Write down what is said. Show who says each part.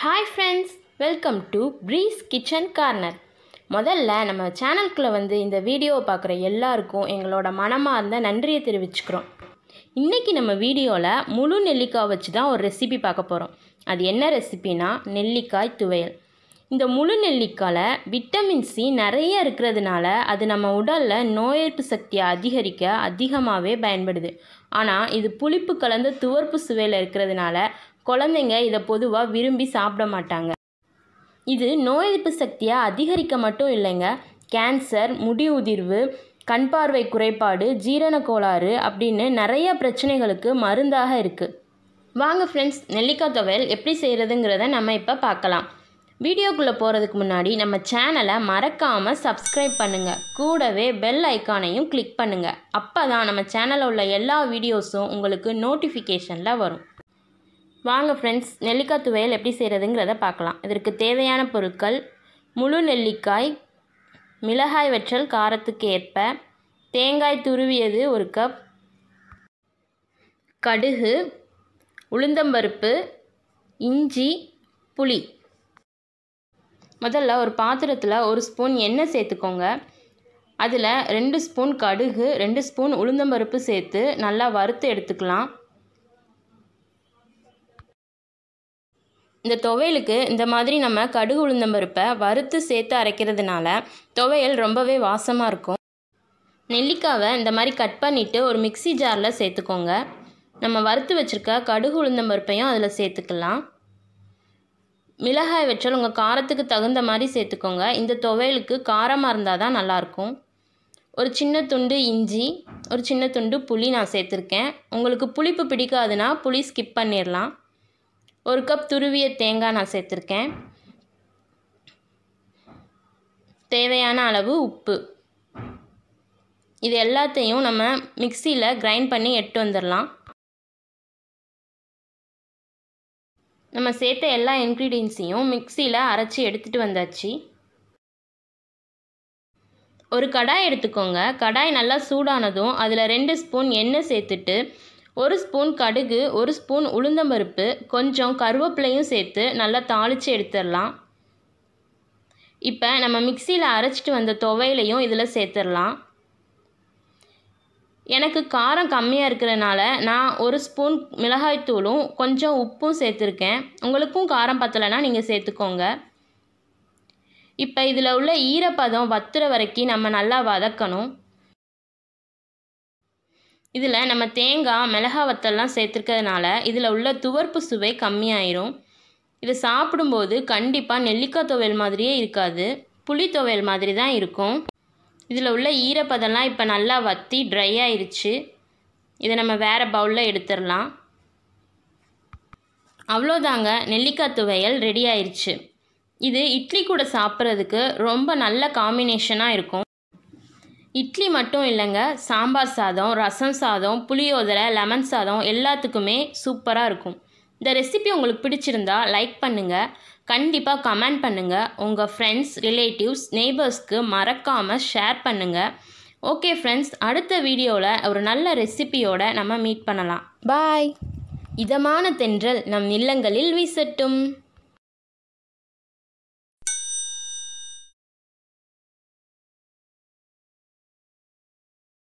Speaker 1: hi friends welcome to breeze kitchen corner முதல்ல நம்ம சேனல்குள்ளே வந்து இந்த வீடியோவை பார்க்குற எல்லாருக்கும் எங்களோட மனமார்ந்த நன்றியை தெரிவிச்சுக்கிறோம் இன்றைக்கி நம்ம வீடியோவில் முழு நெல்லிக்காய் வச்சு தான் ஒரு ரெசிபி பார்க்க போகிறோம் அது என்ன ரெசிபினா நெல்லிக்காய் துவையல் இந்த முழு நெல்லிக்காயில் விட்டமின் சி நிறைய இருக்கிறதுனால அது நம்ம உடலில் நோய் எதிர்ப்பு சக்தியை அதிகரிக்க அதிகமாகவே பயன்படுது ஆனால் இது புளிப்பு கலந்த துவர்ப்பு சுவையில் இருக்கிறதுனால குழந்தைங்க இதை பொதுவாக விரும்பி சாப்பிட மாட்டாங்க இது நோய் எதிர்ப்பு சக்தியை அதிகரிக்க மட்டும் இல்லைங்க கேன்சர் முடி உதிர்வு கண் பார்வை குறைபாடு ஜீரண கோளாறு அப்படின்னு நிறைய பிரச்சனைகளுக்கு மருந்தாக இருக்குது வாங்க ஃப்ரெண்ட்ஸ் நெல்லிக்காய் துவையல் எப்படி செய்கிறதுங்கிறத நம்ம இப்போ பார்க்கலாம் வீடியோக்குள்ளே போகிறதுக்கு முன்னாடி நம்ம சேனலை மறக்காமல் சப்ஸ்கிரைப் பண்ணுங்கள் கூடவே பெல் ஐக்கானையும் கிளிக் பண்ணுங்கள் அப்போ தான் நம்ம சேனலில் உள்ள எல்லா வீடியோஸும் உங்களுக்கு நோட்டிஃபிகேஷனில் வரும் வாங்க ஃப்ரெண்ட்ஸ் நெல்லிக்காய் துவையல் எப்படி செய்கிறதுங்கிறத பார்க்கலாம் இதற்கு தேவையான பொருட்கள் முழு நெல்லிக்காய் மிளகாய் வற்றல் காரத்துக்கு ஏற்ப தேங்காய் துருவியது ஒரு கப் கடுகு உளுந்தம்பருப்பு இஞ்சி புளி முதல்ல ஒரு பாத்திரத்தில் ஒரு ஸ்பூன் எண்ணெய் சேர்த்துக்கோங்க அதில் ரெண்டு ஸ்பூன் கடுகு ரெண்டு ஸ்பூன் உளுந்தம்பருப்பு சேர்த்து நல்லா வறுத்து எடுத்துக்கலாம் இந்த துவையலுக்கு இந்த மாதிரி நம்ம கடுகு உளுந்தம்பருப்பை வறுத்து சேர்த்து அரைக்கிறதுனால துவையல் ரொம்பவே வாசமாக இருக்கும் நெல்லிக்காவை இந்த மாதிரி கட் பண்ணிவிட்டு ஒரு மிக்சி ஜாரில் சேர்த்துக்கோங்க நம்ம வறுத்து வச்சுருக்க கடுகு உளுந்தம்பருப்பையும் அதில் சேர்த்துக்கலாம் மிளகாய் வச்சால் உங்கள் காரத்துக்கு தகுந்த மாதிரி சேர்த்துக்கோங்க இந்த துவையலுக்கு காரமாக இருந்தால் தான் நல்லாயிருக்கும் ஒரு சின்ன துண்டு இஞ்சி ஒரு சின்ன துண்டு புளி நான் சேர்த்துருக்கேன் உங்களுக்கு புளிப்பு பிடிக்காதுன்னா புளி ஸ்கிப் பண்ணிடலாம் ஒரு கப் துருவிய தேங்காய் நான் சேர்த்துருக்கேன் தேவையான அளவு உப்பு இது எல்லாத்தையும் நம்ம மிக்சியில் கிரைண்ட் பண்ணி எட்டு வந்துடலாம் நம்ம சேர்த்த எல்லா இன்க்ரீடியன்ஸையும் மிக்சியில் அரைச்சி எடுத்துகிட்டு வந்தாச்சு ஒரு கடாய் எடுத்துக்கோங்க கடாய் நல்லா சூடானதும் அதில் ரெண்டு ஸ்பூன் எண்ணெய் சேர்த்துட்டு ஒரு ஸ்பூன் கடுகு ஒரு ஸ்பூன் உளுந்தம்பருப்பு கொஞ்சம் கருவேப்பிலையும் சேர்த்து நல்லா தாளித்து எடுத்துடலாம் இப்போ நம்ம மிக்சியில் அரைச்சிட்டு வந்த துவையிலையும் இதில் சேர்த்துடலாம் எனக்கு காரம் கம்மியாக இருக்கிறதுனால நான் ஒரு ஸ்பூன் மிளகாய்த்தூளும் கொஞ்சம் உப்பும் சேர்த்துருக்கேன் உங்களுக்கும் காரம் பத்தலைன்னா நீங்கள் சேர்த்துக்கோங்க இப்போ இதில் உள்ள ஈரப்பதம் வத்துற வரைக்கும் நம்ம நல்லா வதக்கணும் இதில் நம்ம தேங்காய் மிளகா வத்தல்லாம் சேர்த்துருக்கிறதுனால இதில் உள்ள துவர்ப்பு சுவை கம்மியாயிரும் இதை சாப்பிடும்போது கண்டிப்பாக நெல்லிக்காய் துவையல் மாதிரியே இருக்காது புளி துவையல் மாதிரி தான் இருக்கும் இதில் உள்ள ஈரப்பதம்லாம் இப்போ நல்லா வற்றி ட்ரை ஆயிடுச்சு இதை நம்ம வேறு பவுலில் எடுத்துடலாம் அவ்வளோதாங்க நெல்லிக்காய் துவையல் ரெடி ஆயிடுச்சு இது இட்லி கூட சாப்பிட்றதுக்கு ரொம்ப நல்ல காம்பினேஷனாக இருக்கும் இட்லி மட்டும் இல்லைங்க சாம்பார் சாதம் ரசம் சாதம் புளியோதரை லெமன் சாதம் எல்லாத்துக்குமே சூப்பராக இருக்கும் இந்த ரெசிபி உங்களுக்கு பிடிச்சிருந்தா லைக் பண்ணுங்கள் கண்டிப்பாக கமெண்ட் பண்ணுங்கள் உங்கள் ஃப்ரெண்ட்ஸ் ரிலேட்டிவ்ஸ் நெய்பர்ஸ்க்கு மறக்காமல் ஷேர் பண்ணுங்கள் ஓகே ஃப்ரெண்ட்ஸ் அடுத்த வீடியோவில் ஒரு நல்ல ரெசிபியோட நம்ம மீட் பண்ணலாம் பாய் இதமான தென்றல் நம் இல்லங்களில் வீசட்டும்